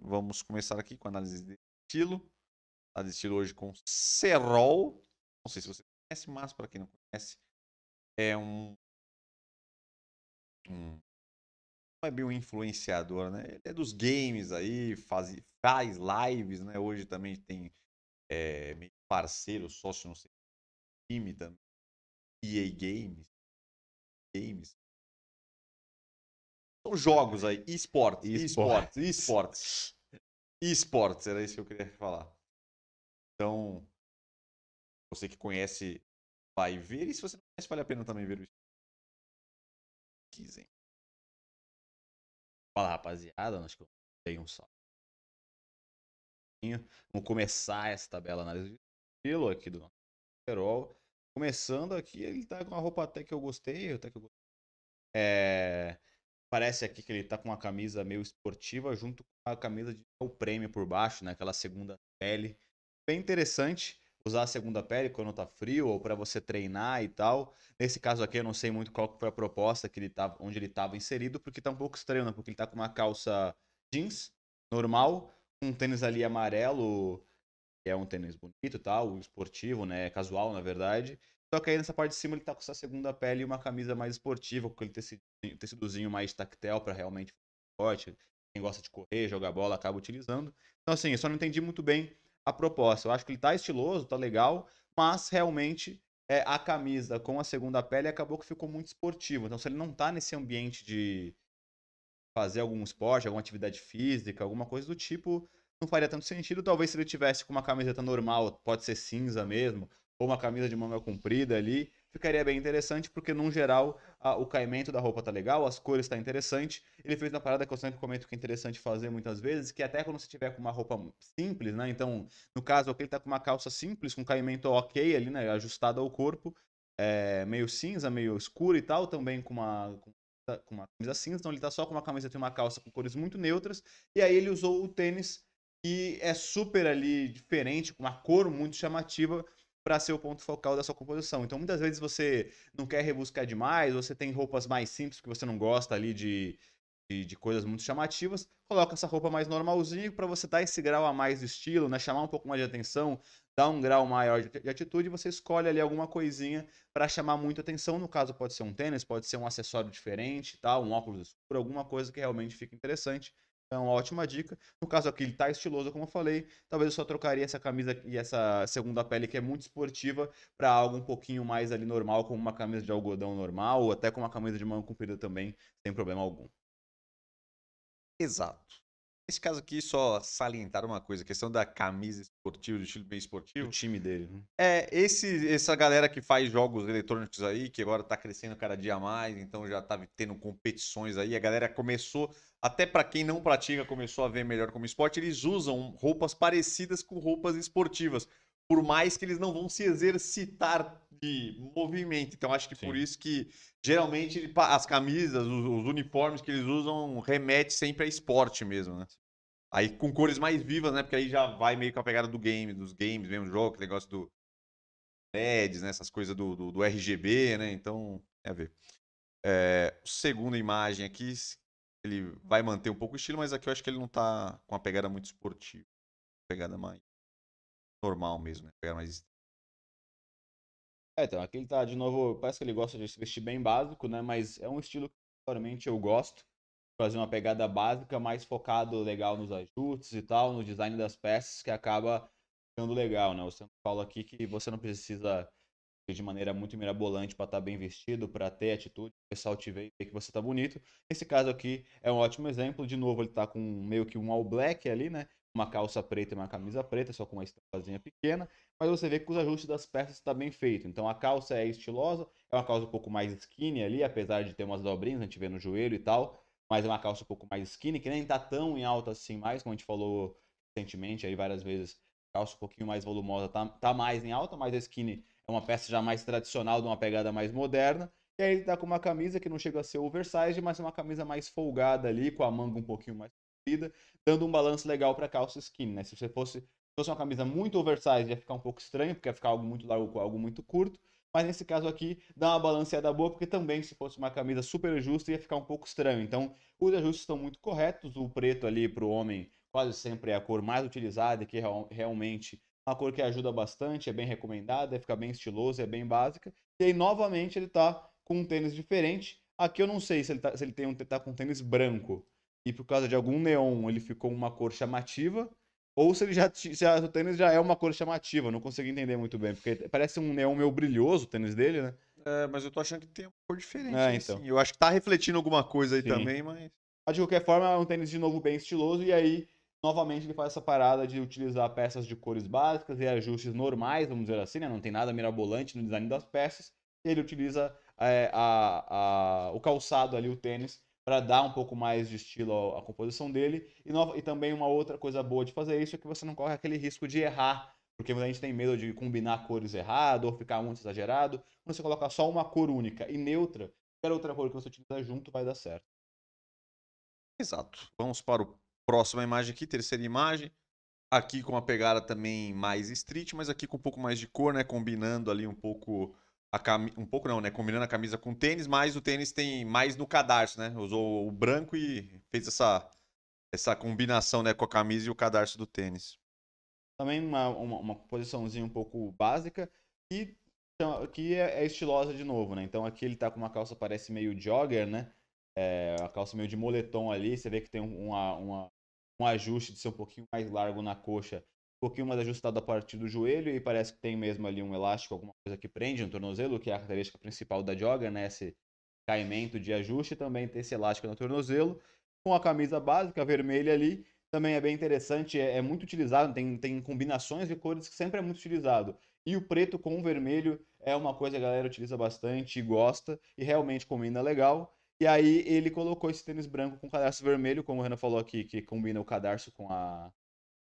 vamos começar aqui com a análise de estilo. A de estilo hoje com Serol. Não sei se você conhece, mas para quem não conhece, é um, um não é bem um influenciador, né? Ele é dos games aí, faz, faz lives, né? Hoje também tem é, parceiro, sócio, não sei, time também, EA Games, Games, são jogos aí, esportes, esportes, esportes. Esportes, era isso que eu queria falar. Então, você que conhece, vai ver. E se você não conhece, vale a pena também ver o Quiser. Fala, rapaziada. Acho que eu dei um salve. Vamos começar essa tabela análise de estilo aqui do nosso Herol. Começando aqui, ele tá com uma roupa até que eu gostei, até que eu gostei. É... Parece aqui que ele tá com uma camisa meio esportiva junto com a camisa de o prêmio por baixo, né? Aquela segunda pele. Bem interessante usar a segunda pele quando tá frio ou para você treinar e tal. Nesse caso aqui eu não sei muito qual foi a proposta que ele tava, tá, onde ele estava inserido, porque tá um pouco estranho, né? Porque ele tá com uma calça jeans normal, um tênis ali amarelo, que é um tênis bonito, tal, esportivo, né, casual, na verdade, só que aí nessa parte de cima ele tá com essa segunda pele e uma camisa mais esportiva, com aquele tecidozinho, tecidozinho mais tactel para realmente forte. Quem gosta de correr, jogar bola, acaba utilizando. Então, assim, eu só não entendi muito bem a proposta. Eu acho que ele tá estiloso, tá legal, mas realmente é, a camisa com a segunda pele acabou que ficou muito esportivo. Então, se ele não tá nesse ambiente de fazer algum esporte, alguma atividade física, alguma coisa do tipo, não faria tanto sentido. Talvez se ele tivesse com uma camiseta normal, pode ser cinza mesmo, ou uma camisa de manga comprida ali, ficaria bem interessante, porque num geral a, o caimento da roupa tá legal, as cores tá interessante. Ele fez uma parada que eu sempre comento que é interessante fazer muitas vezes, que é até quando você tiver com uma roupa simples, né? Então, no caso aqui ele tá com uma calça simples, com caimento ok ali, né? Ajustado ao corpo, é, meio cinza, meio escuro e tal, também com uma. Com uma camisa cinza, então ele tá só com uma camisa e uma calça com cores muito neutras. E aí ele usou o tênis, que é super ali diferente, com uma cor muito chamativa para ser o ponto focal da sua composição. Então, muitas vezes você não quer rebuscar demais, você tem roupas mais simples que você não gosta ali de, de, de coisas muito chamativas, coloca essa roupa mais normalzinha para você dar esse grau a mais de estilo, né? chamar um pouco mais de atenção, dar um grau maior de, de atitude, você escolhe ali alguma coisinha para chamar muito atenção. No caso, pode ser um tênis, pode ser um acessório diferente, tal, um óculos escuro, alguma coisa que realmente fique interessante. É uma ótima dica. No caso aqui, ele tá estiloso, como eu falei. Talvez eu só trocaria essa camisa e essa segunda pele, que é muito esportiva, para algo um pouquinho mais ali normal, como uma camisa de algodão normal, ou até com uma camisa de manga comprida também, sem problema algum. Exato. Nesse caso aqui, só salientar uma coisa, a questão da camisa esportiva, do estilo bem esportivo. O time dele, né? É, esse, essa galera que faz jogos eletrônicos aí, que agora tá crescendo cada dia mais, então já tá tendo competições aí, a galera começou, até para quem não pratica, começou a ver melhor como esporte, eles usam roupas parecidas com roupas esportivas por mais que eles não vão se exercitar de movimento. Então, acho que Sim. por isso que geralmente as camisas, os, os, uniformes que eles usam remete sempre a esporte mesmo, né? Aí com cores mais vivas, né? Porque aí já vai meio com a pegada do game, dos games mesmo, jogo, negócio do LEDs, né? Essas coisas do, do, do RGB, né? Então, é a ver. É, segunda imagem aqui, ele vai manter um pouco o estilo, mas aqui eu acho que ele não tá com a pegada muito esportiva. Pegada mais normal mesmo, né? Pegar mais. É, então, aqui ele tá de novo. Parece que ele gosta de se vestir bem básico, né? Mas é um estilo que particularmente eu gosto. Fazer uma pegada básica, mais focado legal nos ajustes e tal, no design das peças, que acaba ficando legal, né? O fala aqui que você não precisa de maneira muito mirabolante para estar tá bem vestido, para ter atitude, o pessoal te e que você tá bonito. Esse caso aqui é um ótimo exemplo. De novo, ele tá com meio que um all black ali, né? uma calça preta e uma camisa preta, só com uma estampazinha pequena, mas você vê que os ajustes das peças está bem feito. Então a calça é estilosa, é uma calça um pouco mais skinny ali, apesar de ter umas dobrinhas, a gente vê no joelho e tal, mas é uma calça um pouco mais skinny, que nem está tão em alta assim mais, como a gente falou recentemente aí várias vezes, calça um pouquinho mais volumosa tá, tá mais em alta, mas a skinny é uma peça já mais tradicional, de uma pegada mais moderna. E aí ele tá com uma camisa que não chega a ser oversized, mas é uma camisa mais folgada ali, com a manga um pouquinho mais dando um balanço legal para calça skinny, né? Se você fosse, se fosse uma camisa muito oversized, ia ficar um pouco estranho, porque ia ficar algo muito largo com algo muito curto. Mas nesse caso aqui, dá uma balanceada boa, porque também se fosse uma camisa super justa, ia ficar um pouco estranho. Então, os ajustes estão muito corretos. O preto ali para o homem quase sempre é a cor mais utilizada, que realmente é uma cor que ajuda bastante, é bem recomendada, fica bem estiloso, é bem básica. E aí, novamente, ele está com um tênis diferente. Aqui eu não sei se ele, está tem um, tá com um tênis branco e por causa de algum neon ele ficou uma cor chamativa, ou se ele já se a, o tênis já é uma cor chamativa, não consigo entender muito bem, porque parece um neon meio brilhoso o tênis dele, né? É, mas eu tô achando que tem uma cor diferente. É, assim. então. Assim. Eu acho que tá refletindo alguma coisa aí Sim. também, mas. Mas de qualquer forma, é um tênis de novo bem estiloso, e aí, novamente, ele faz essa parada de utilizar peças de cores básicas e ajustes normais, vamos dizer assim, né? Não tem nada mirabolante no design das peças. ele utiliza é, a, a, o calçado ali, o tênis, para dar um pouco mais de estilo à, composição dele. E, no, e, também uma outra coisa boa de fazer isso é que você não corre aquele risco de errar, porque a gente tem medo de combinar cores errado ou ficar muito exagerado. Quando você coloca só uma cor única e neutra, qualquer outra cor que você utilizar junto vai dar certo. Exato. Vamos para a próxima imagem aqui, terceira imagem. Aqui com uma pegada também mais street, mas aqui com um pouco mais de cor, né? Combinando ali um pouco Cam... um pouco não, né? Combinando a camisa com o tênis, mas o tênis tem mais no cadarço, né? Usou o branco e fez essa, essa combinação né? com a camisa e o cadarço do tênis. Também uma, uma, uma posiçãozinha um pouco básica e que é, é, estilosa de novo, né? Então aqui ele tá com uma calça parece meio jogger, né? É, a calça meio de moletom ali, você vê que tem uma, uma, um ajuste de ser um pouquinho mais largo na coxa pouquinho mais ajustado a partir do joelho e parece que tem mesmo ali um elástico, alguma coisa que prende no um tornozelo, que é a característica principal da joga né? Esse caimento de ajuste também tem esse elástico no tornozelo. Com a camisa básica vermelha ali, também é bem interessante, é, é muito utilizado, tem, tem combinações de cores que sempre é muito utilizado. E o preto com o vermelho é uma coisa que a galera utiliza bastante e gosta, e realmente combina legal. E aí ele colocou esse tênis branco com cadarço vermelho, como o Renan falou aqui, que combina o cadarço com a,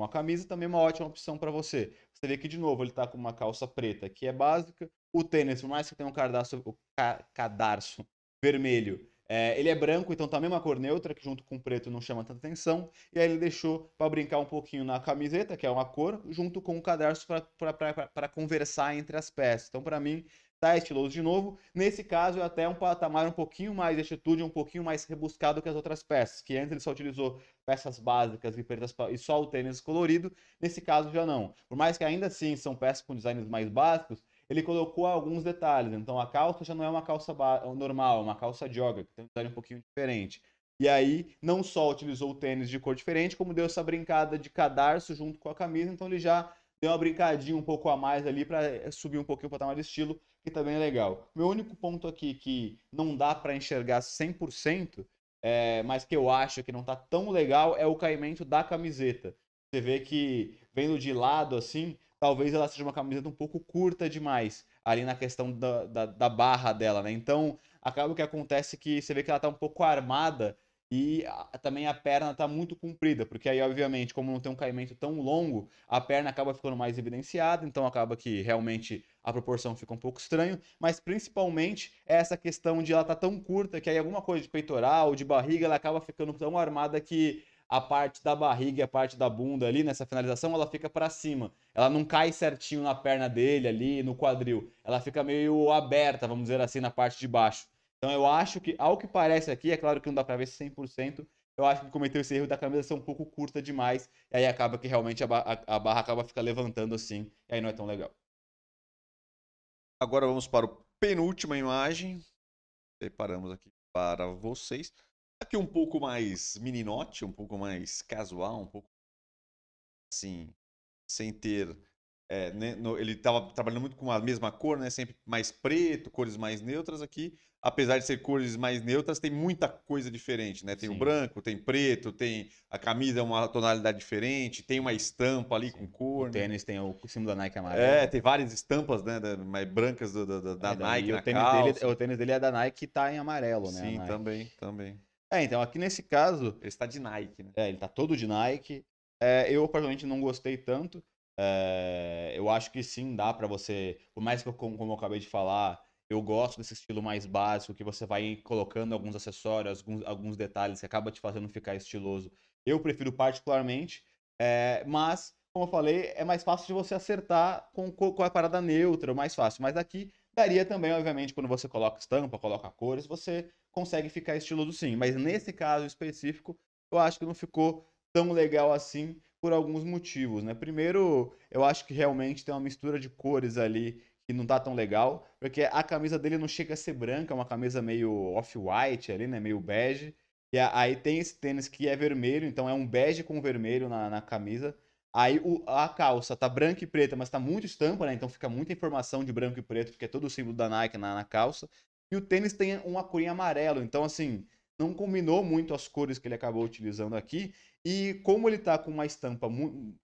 uma camisa também é uma ótima opção para você. Você vê que, de novo, ele está com uma calça preta que é básica. O tênis, por mais que tenha um cadarço, ca, cadarço vermelho, é, ele é branco, então também tá uma cor neutra, que junto com o preto não chama tanta atenção. E aí ele deixou para brincar um pouquinho na camiseta, que é uma cor, junto com o cadarço para conversar entre as peças. Então, para mim, tá estiloso de novo. Nesse caso, é até um patamar um pouquinho mais de atitude, um pouquinho mais rebuscado que as outras peças, que antes ele só utilizou peças básicas e, pretas, e só o tênis colorido, nesse caso já não. Por mais que ainda assim são peças com designs mais básicos, ele colocou alguns detalhes, então a calça já não é uma calça normal, é uma calça yoga, que tem um design um pouquinho diferente. E aí, não só utilizou o tênis de cor diferente, como deu essa brincada de cadarço junto com a camisa, então ele já deu uma brincadinha um pouco a mais ali para eh, subir um pouquinho o patamar de estilo, que tá bem é legal. Meu único ponto aqui que não dá para enxergar 100%, é, mas que eu acho que não tá tão legal, é o caimento da camiseta. Você vê que, vendo de lado assim, talvez ela seja uma camiseta um pouco curta demais, ali na questão da, da, da barra dela, né? Então, acaba o que acontece que você vê que ela tá um pouco armada e também a perna está muito comprida, porque aí, obviamente, como não tem um caimento tão longo, a perna acaba ficando mais evidenciada, então acaba que realmente a proporção fica um pouco estranha, mas principalmente é essa questão de ela estar tá tão curta que aí alguma coisa de peitoral, de barriga, ela acaba ficando tão armada que a parte da barriga e a parte da bunda ali nessa finalização, ela fica para cima. Ela não cai certinho na perna dele ali, no quadril. Ela fica meio aberta, vamos dizer assim, na parte de baixo. Então eu acho que, ao que parece aqui, é claro que não dá para ver 100%, eu acho que cometeu esse erro da camisa ser um pouco curta demais, e aí acaba que realmente a, barra, a barra acaba ficando levantando assim, e aí não é tão legal. Agora vamos para o penúltima imagem. Separamos aqui para vocês. Aqui um pouco mais meninote, um pouco mais casual, um pouco assim, sem ter é, né, no, ele estava trabalhando muito com a mesma cor, né? Sempre mais preto, cores mais neutras aqui. Apesar de ser cores mais neutras, tem muita coisa diferente, né? Tem Sim. o branco, tem preto, tem a camisa uma tonalidade diferente, tem uma estampa ali Sim. com cor. O né? tênis tem o, símbolo da Nike amarelo. É, tem várias estampas, né? Da, mais brancas do, do, da, é, Nike. O tênis, dele, o tênis, dele, é da Nike que está em amarelo, né? Sim, também, também. É, então aqui nesse caso. Ele está de Nike, né? É, ele está todo de Nike. É, eu, particularmente, não gostei tanto. É, eu acho que sim, dá para você. Por mais que, eu, como, como eu acabei de falar, eu gosto desse estilo mais básico, que você vai colocando alguns acessórios, alguns, alguns detalhes que acaba te fazendo ficar estiloso. Eu prefiro particularmente, é, mas, como eu falei, é mais fácil de você acertar com, com a parada neutra, mais fácil. Mas aqui daria também, obviamente, quando você coloca estampa, coloca cores, você consegue ficar estiloso sim. Mas nesse caso específico, eu acho que não ficou tão legal assim por alguns motivos, né? Primeiro, eu acho que realmente tem uma mistura de cores ali que não tá tão legal, porque a camisa dele não chega a ser branca, é uma camisa meio off-white ali, né? Meio bege. E aí tem esse tênis que é vermelho, então é um bege com vermelho na, na camisa. Aí o, a calça tá branca e preta, mas tá muito estampa, né? Então fica muita informação de branco e preto, porque é todo o símbolo da Nike na, na calça. E o tênis tem uma corinha amarelo, então assim, não combinou muito as cores que ele acabou utilizando aqui. E como ele está com uma estampa,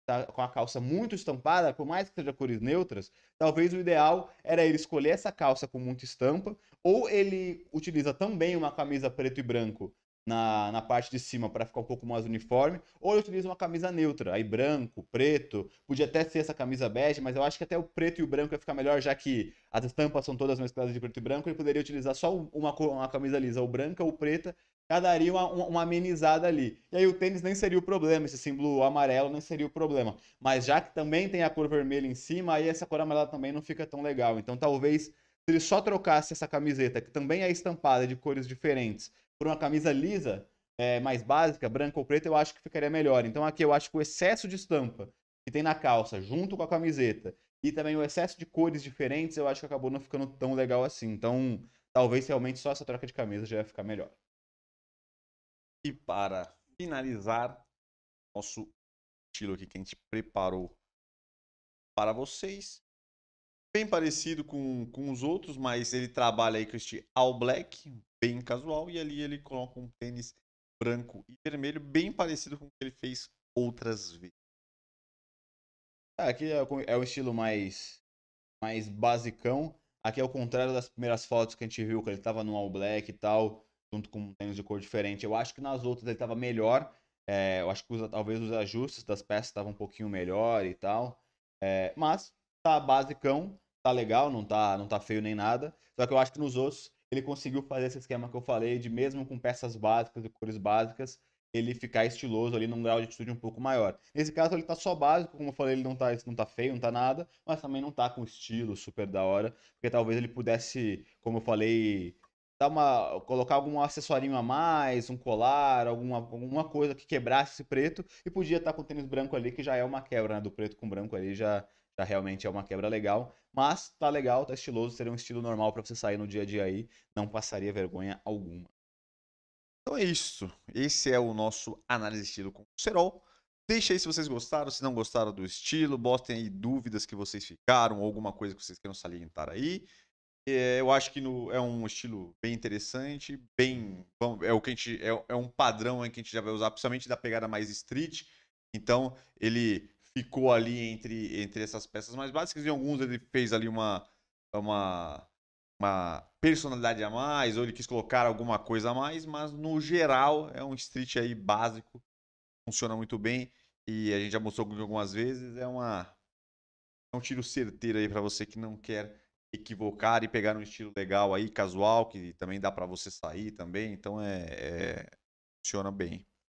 tá com a calça muito estampada, por mais que seja cores neutras, talvez o ideal era ele escolher essa calça com muita estampa, ou ele utiliza também uma camisa preto e branco na, na parte de cima para ficar um pouco mais uniforme, ou eu utilizo uma camisa neutra, aí branco, preto, podia até ser essa camisa bege, mas eu acho que até o preto e o branco ia ficar melhor, já que as estampas são todas mescladas de preto e branco, ele poderia utilizar só uma, uma camisa lisa, ou branca ou preta, já daria uma, uma, amenizada ali. E aí o tênis nem seria o problema, esse símbolo amarelo nem seria o problema. Mas já que também tem a cor vermelha em cima, aí essa cor amarela também não fica tão legal. Então talvez se ele só trocasse essa camiseta, que também é estampada de cores diferentes, por uma camisa lisa, é, mais básica, branca ou preta, eu acho que ficaria melhor. Então aqui eu acho que o excesso de estampa que tem na calça, junto com a camiseta, e também o excesso de cores diferentes, eu acho que acabou não ficando tão legal assim. Então talvez realmente só essa troca de camisa já ia ficar melhor. E para finalizar, nosso estilo aqui que a gente preparou para vocês. Bem parecido com, com os outros, mas ele trabalha aí com este All Black, bem casual e ali ele coloca um tênis branco e vermelho bem parecido com o que ele fez outras vezes. Ah, aqui é o, é o estilo mais mais basicão. Aqui é o contrário das primeiras fotos que a gente viu, que ele estava no All Black e tal, junto com um tênis de cor diferente. Eu acho que nas outras ele estava melhor. É, eu acho que os, talvez os ajustes das peças estavam um pouquinho melhor e tal. É, mas tá basicão, tá legal, não tá, não tá feio nem nada. Só que eu acho que nos outros ele conseguiu fazer esse esquema que eu falei de mesmo com peças básicas e cores básicas, ele ficar estiloso ali num grau de atitude um pouco maior. Nesse caso ele tá só básico, como eu falei, ele não tá, não tá feio, não tá nada, mas também não tá com estilo super da hora, porque talvez ele pudesse, como eu falei, dar uma colocar algum acessorinho a mais, um colar, alguma, alguma coisa que quebrasse esse preto e podia estar tá com o tênis branco ali que já é uma quebra, né, do preto com branco ali já já realmente é uma quebra legal, mas tá legal, tá estiloso, seria um estilo normal para você sair no dia a dia aí, não passaria vergonha alguma. Então é isso. Esse é o nosso análise de estilo com Serol. Deixa aí se vocês gostaram, se não gostaram do estilo, botem aí dúvidas que vocês ficaram, alguma coisa que vocês queiram salientar aí. É, eu acho que no, é um estilo bem interessante, bem é o que a gente é, é um padrão que a gente já vai usar, principalmente da pegada mais street. Então ele ficou ali entre, entre essas peças mais básicas. Em alguns ele fez ali uma, uma, uma personalidade a mais, ou ele quis colocar alguma coisa a mais, mas no geral é um street aí básico, funciona muito bem e a gente já mostrou algumas vezes. É, uma, é um tiro certeiro aí para você que não quer equivocar e pegar um estilo legal aí, casual, que também dá para você sair também. Então é, é funciona bem.